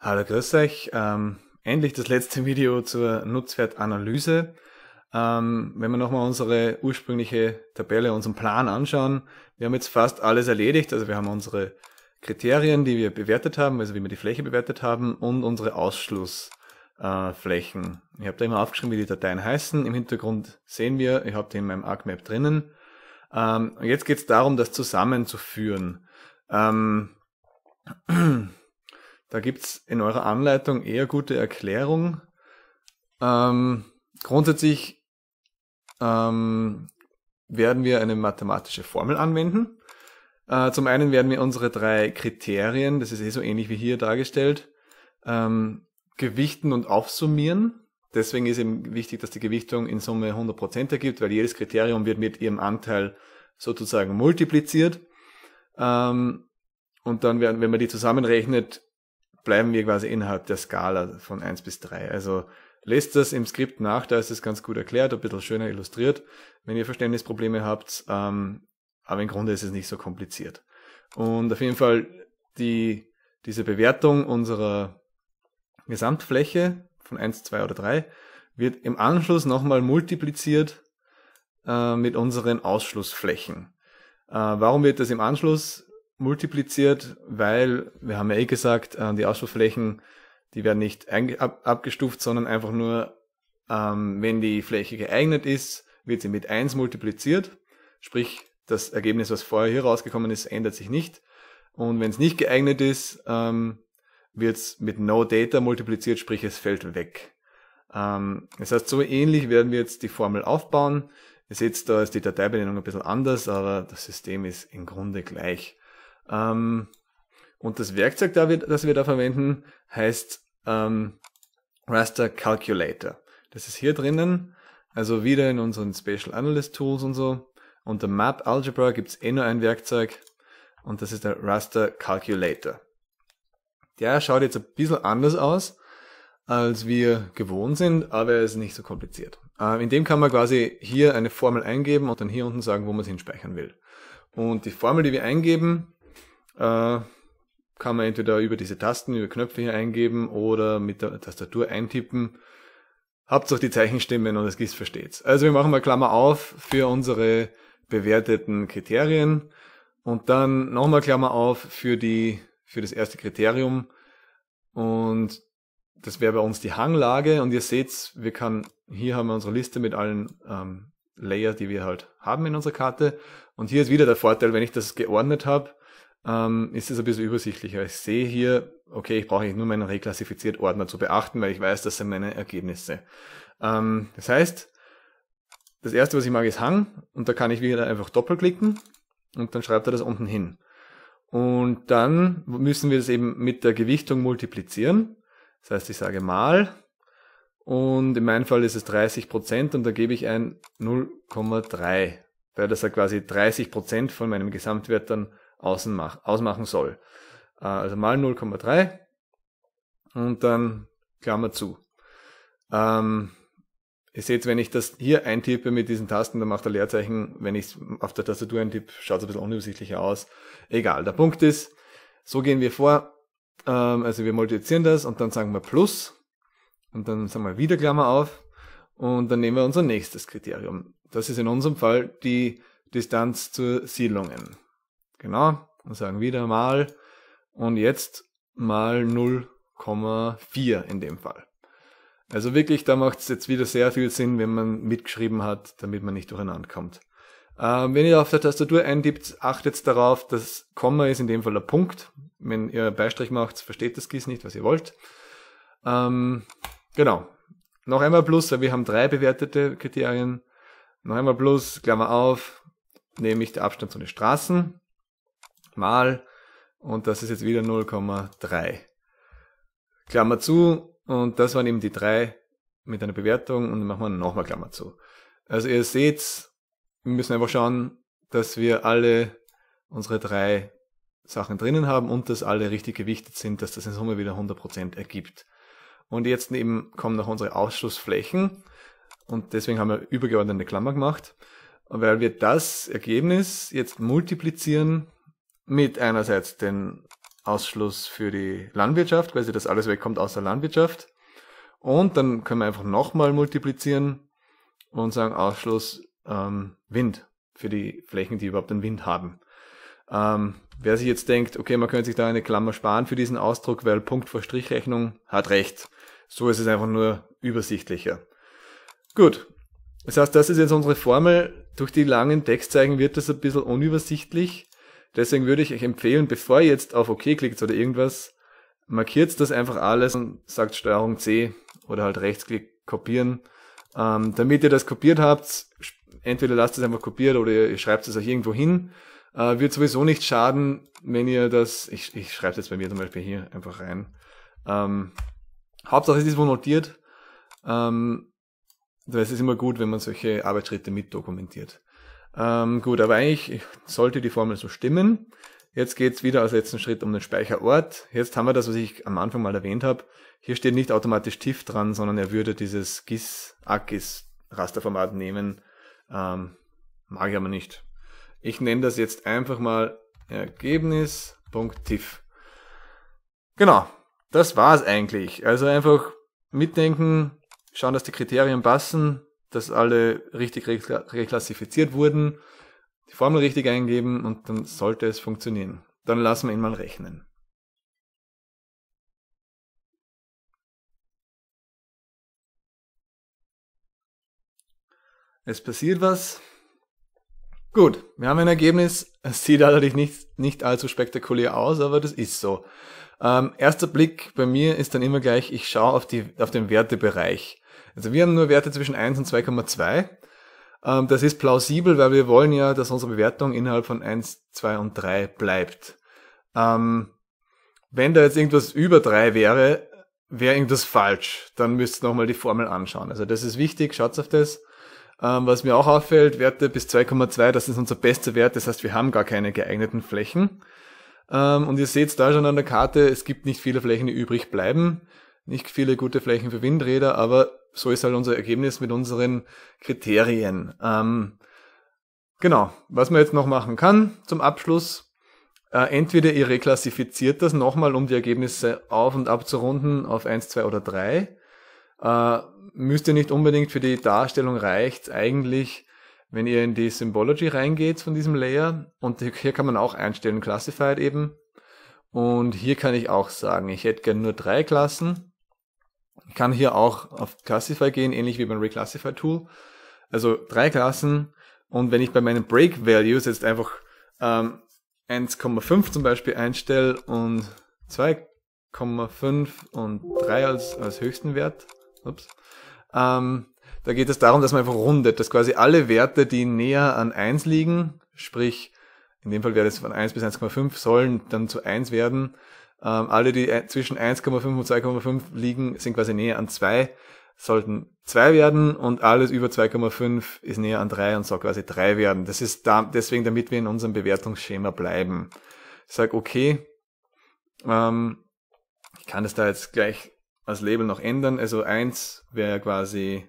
Hallo, grüß euch. Ähm, endlich das letzte Video zur Nutzwertanalyse. Ähm, wenn wir nochmal unsere ursprüngliche Tabelle, unseren Plan anschauen, wir haben jetzt fast alles erledigt. Also wir haben unsere Kriterien, die wir bewertet haben, also wie wir die Fläche bewertet haben und unsere Ausschlussflächen. Äh, ich habe da immer aufgeschrieben, wie die Dateien heißen. Im Hintergrund sehen wir, ich habe die in meinem ArcMap drinnen. Ähm, und jetzt geht es darum, das zusammenzuführen. Ähm, Da gibt's in eurer Anleitung eher gute Erklärungen. Ähm, grundsätzlich ähm, werden wir eine mathematische Formel anwenden. Äh, zum einen werden wir unsere drei Kriterien, das ist eh so ähnlich wie hier dargestellt, ähm, gewichten und aufsummieren. Deswegen ist eben wichtig, dass die Gewichtung in Summe 100% ergibt, weil jedes Kriterium wird mit ihrem Anteil sozusagen multipliziert. Ähm, und dann werden, wenn man die zusammenrechnet, bleiben wir quasi innerhalb der Skala von 1 bis 3. Also lest das im Skript nach, da ist es ganz gut erklärt, ein bisschen schöner illustriert, wenn ihr Verständnisprobleme habt. Ähm, aber im Grunde ist es nicht so kompliziert. Und auf jeden Fall die, diese Bewertung unserer Gesamtfläche von 1, 2 oder 3 wird im Anschluss nochmal multipliziert äh, mit unseren Ausschlussflächen. Äh, warum wird das im Anschluss multipliziert, weil wir haben ja eh gesagt, äh, die Ausbauflächen, die werden nicht ab abgestuft, sondern einfach nur, ähm, wenn die Fläche geeignet ist, wird sie mit eins multipliziert. Sprich, das Ergebnis, was vorher hier rausgekommen ist, ändert sich nicht. Und wenn es nicht geeignet ist, ähm, wird es mit No Data multipliziert, sprich es fällt weg. Ähm, das heißt, so ähnlich werden wir jetzt die Formel aufbauen. Ihr seht, da ist die Dateibenennung ein bisschen anders, aber das System ist im Grunde gleich. Ähm, und das Werkzeug, da wir, das wir da verwenden, heißt ähm, Raster Calculator. Das ist hier drinnen, also wieder in unseren Spatial Analyst Tools und so. Unter Map Algebra gibt's eh nur ein Werkzeug und das ist der Raster Calculator. Der schaut jetzt ein bisschen anders aus, als wir gewohnt sind, aber er ist nicht so kompliziert. Ähm, in dem kann man quasi hier eine Formel eingeben und dann hier unten sagen, wo man es hinspeichern will. Und die Formel, die wir eingeben, äh, kann man entweder über diese Tasten, über Knöpfe hier eingeben oder mit der Tastatur eintippen. auch die Zeichenstimmen und es GIS versteht's. Also wir machen mal Klammer auf für unsere bewerteten Kriterien und dann nochmal Klammer auf für die, für das erste Kriterium und das wäre bei uns die Hanglage und ihr seht's, wir kann, hier haben wir unsere Liste mit allen ähm, Layer, die wir halt haben in unserer Karte und hier ist wieder der Vorteil, wenn ich das geordnet habe, ähm, ist es ein bisschen übersichtlicher. Ich sehe hier, okay, ich brauche nur meinen reklassifiziert Ordner zu beachten, weil ich weiß, das sind meine Ergebnisse. Ähm, das heißt, das erste, was ich mag, ist Hang und da kann ich wieder einfach doppelklicken und dann schreibt er das unten hin. Und dann müssen wir das eben mit der Gewichtung multiplizieren. Das heißt, ich sage mal und in meinem Fall ist es 30% Prozent und da gebe ich ein 0,3, weil das ja quasi 30% Prozent von meinem Gesamtwert dann ausmachen soll. Äh, also mal 0,3 und dann Klammer zu. Ähm, ihr seht, wenn ich das hier eintippe mit diesen Tasten, dann macht er Leerzeichen. Wenn ich es auf der Tastatur eintippe, schaut es ein bisschen unübersichtlicher aus. Egal, der Punkt ist, so gehen wir vor. Ähm, also wir multiplizieren das und dann sagen wir Plus und dann sagen wir wieder Klammer auf und dann nehmen wir unser nächstes Kriterium. Das ist in unserem Fall die Distanz zu Siedlungen. Genau, und sagen wieder mal und jetzt mal 0,4 in dem Fall. Also wirklich, da macht es jetzt wieder sehr viel Sinn, wenn man mitgeschrieben hat, damit man nicht durcheinander kommt. Ähm, wenn ihr auf der Tastatur eintippt, achtet darauf, das Komma ist in dem Fall der Punkt. Wenn ihr Beistrich macht, versteht das GIS nicht, was ihr wollt. Ähm, genau. Noch einmal plus, weil wir haben drei bewertete Kriterien. Noch einmal plus, Klammer auf, nehme ich den Abstand zu den Straßen mal und das ist jetzt wieder 0,3. Klammer zu und das waren eben die drei mit einer Bewertung und dann machen wir nochmal Klammer zu. Also ihr seht, wir müssen einfach schauen, dass wir alle unsere drei Sachen drinnen haben und dass alle richtig gewichtet sind, dass das in Summe wieder 100% ergibt. Und jetzt eben kommen noch unsere Ausschlussflächen und deswegen haben wir übergeordnete Klammer gemacht, weil wir das Ergebnis jetzt multiplizieren mit einerseits den Ausschluss für die Landwirtschaft, quasi das alles wegkommt außer Landwirtschaft. Und dann können wir einfach nochmal multiplizieren und sagen Ausschluss ähm, Wind für die Flächen, die überhaupt den Wind haben. Ähm, wer sich jetzt denkt, okay, man könnte sich da eine Klammer sparen für diesen Ausdruck, weil Punkt vor Strichrechnung hat recht. So ist es einfach nur übersichtlicher. Gut. Das heißt, das ist jetzt unsere Formel. Durch die langen Textzeichen wird das ein bisschen unübersichtlich. Deswegen würde ich euch empfehlen, bevor ihr jetzt auf OK klickt oder irgendwas, markiert das einfach alles und sagt Steuerung C oder halt Rechtsklick kopieren. Ähm, damit ihr das kopiert habt, entweder lasst es einfach kopiert oder ihr schreibt es euch irgendwo hin. Äh, wird sowieso nicht schaden, wenn ihr das, ich, ich schreibe jetzt bei mir zum Beispiel hier einfach rein. Ähm, Hauptsache es ist wo notiert. Ähm, das ist immer gut, wenn man solche Arbeitsschritte mit dokumentiert. Ähm, gut, aber eigentlich sollte die Formel so stimmen. Jetzt geht's wieder als letzten Schritt um den Speicherort. Jetzt haben wir das, was ich am Anfang mal erwähnt habe. Hier steht nicht automatisch TIFF dran, sondern er würde dieses GIS, AGIS Rasterformat nehmen. Ähm, mag ich aber nicht. Ich nenne das jetzt einfach mal Ergebnis.tiff. Genau, das war's eigentlich. Also einfach mitdenken, schauen, dass die Kriterien passen, dass alle richtig reklassifiziert wurden, die Formel richtig eingeben und dann sollte es funktionieren. Dann lassen wir ihn mal rechnen. Es passiert was. Gut, wir haben ein Ergebnis. Es sieht allerdings nicht, nicht allzu spektakulär aus, aber das ist so. Ähm, erster Blick bei mir ist dann immer gleich, ich schaue auf, die, auf den Wertebereich. Also wir haben nur Werte zwischen 1 und 2,2. Ähm, das ist plausibel, weil wir wollen ja, dass unsere Bewertung innerhalb von 1, 2 und 3 bleibt. Ähm, wenn da jetzt irgendwas über 3 wäre, wäre irgendwas falsch. Dann müsst ihr nochmal die Formel anschauen. Also das ist wichtig, schaut auf das. Ähm, was mir auch auffällt, Werte bis 2,2, das ist unser bester Wert. Das heißt, wir haben gar keine geeigneten Flächen. und ihr seht da schon an der Karte, es gibt nicht viele Flächen, die übrig bleiben. Nicht viele gute Flächen für Windräder, aber so ist halt unser Ergebnis mit unseren Kriterien. Ähm, genau, was man jetzt noch machen kann zum Abschluss, äh, entweder ihr reklassifiziert das nochmal, um die Ergebnisse auf und abzurunden auf eins, zwei oder drei. Äh, müsst ihr nicht unbedingt für die Darstellung reicht eigentlich, wenn ihr in die Symbology reingeht von diesem Layer und hier kann man auch einstellen Classified eben. Und hier kann ich auch sagen, ich hätte gerne nur drei Klassen ich kann hier auch auf Classify gehen, ähnlich wie beim Reclassify Tool. Also drei Klassen und wenn ich bei meinen Break Values jetzt einfach ähm, 1,5 zum Beispiel einstelle und 2,5 und 3 als, als höchsten Wert, ups, ähm, da geht es darum, dass man einfach rundet, dass quasi alle Werte, die näher an 1 liegen, sprich in dem Fall wäre das von 1 bis 1,5, sollen dann zu 1 werden, ähm, alle, die äh, zwischen 1,5 und 2,5 liegen, sind quasi näher an 2, sollten 2 werden und alles über 2,5 ist näher an 3 und soll quasi 3 werden. Das ist da, deswegen, damit wir in unserem Bewertungsschema bleiben. Ich sage, okay, ähm, ich kann das da jetzt gleich als Label noch ändern. Also 1 wäre quasi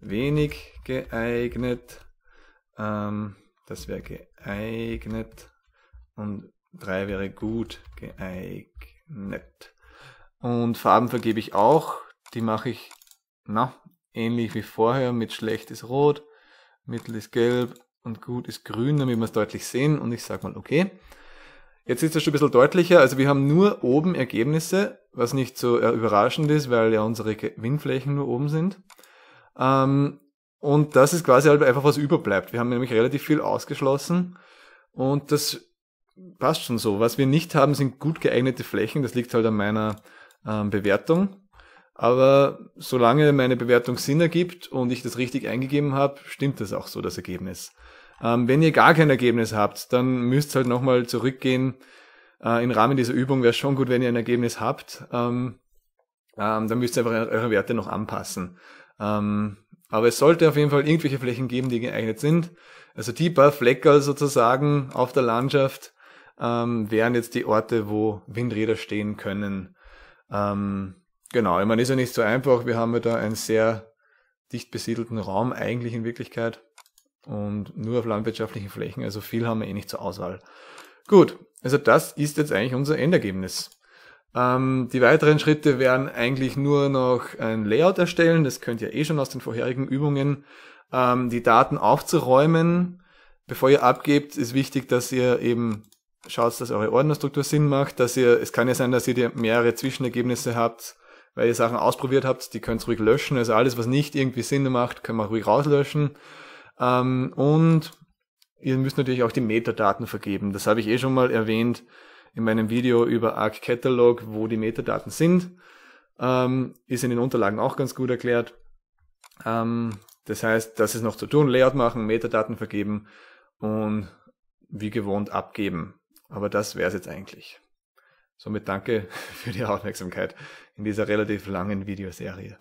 wenig geeignet. Ähm, das wäre geeignet. Und 3 wäre gut geeignet. Und Farben vergebe ich auch. Die mache ich, na, ähnlich wie vorher. Mit schlecht ist rot, mittel ist gelb und gut ist grün, damit wir es deutlich sehen. Und ich sage mal, okay. Jetzt ist es schon ein bisschen deutlicher. Also wir haben nur oben Ergebnisse, was nicht so äh, überraschend ist, weil ja unsere Gewinnflächen nur oben sind. Ähm, und das ist quasi halt einfach was überbleibt. Wir haben nämlich relativ viel ausgeschlossen. Und das passt schon so. Was wir nicht haben, sind gut geeignete Flächen. Das liegt halt an meiner ähm, Bewertung. Aber solange meine Bewertung Sinn ergibt und ich das richtig eingegeben habe, stimmt das auch so, das Ergebnis. Ähm, wenn ihr gar kein Ergebnis habt, dann müsst ihr halt nochmal zurückgehen. Äh, Im Rahmen dieser Übung wäre es schon gut, wenn ihr ein Ergebnis habt. Ähm, ähm, dann müsst ihr einfach eure Werte noch anpassen. Ähm, aber es sollte auf jeden Fall irgendwelche Flächen geben, die geeignet sind. Also die paar Flecker sozusagen auf der Landschaft, ähm, wären jetzt die Orte, wo Windräder stehen können. Ähm, genau, ich meine, ist ja nicht so einfach. Wir haben ja da einen sehr dicht besiedelten Raum eigentlich in Wirklichkeit und nur auf landwirtschaftlichen Flächen. Also viel haben wir eh nicht zur Auswahl. Gut, also das ist jetzt eigentlich unser Endergebnis. Ähm, die weiteren Schritte wären eigentlich nur noch ein Layout erstellen. Das könnt ihr eh schon aus den vorherigen Übungen. Ähm, die Daten aufzuräumen. Bevor ihr abgebt, ist wichtig, dass ihr eben schaut, dass eure Ordnerstruktur Sinn macht, dass ihr, es kann ja sein, dass ihr mehrere Zwischenergebnisse habt, weil ihr Sachen ausprobiert habt, die könnt ihr ruhig löschen. Also alles, was nicht irgendwie Sinn macht, kann man ruhig rauslöschen. Ähm, und ihr müsst natürlich auch die Metadaten vergeben. Das habe ich eh schon mal erwähnt in meinem Video über Arc Catalog, wo die Metadaten sind. Ähm, ist in den Unterlagen auch ganz gut erklärt. Ähm, das heißt, das ist noch zu tun. Layout machen, Metadaten vergeben und wie gewohnt abgeben. Aber das wäre es jetzt eigentlich. Somit danke für die Aufmerksamkeit in dieser relativ langen Videoserie.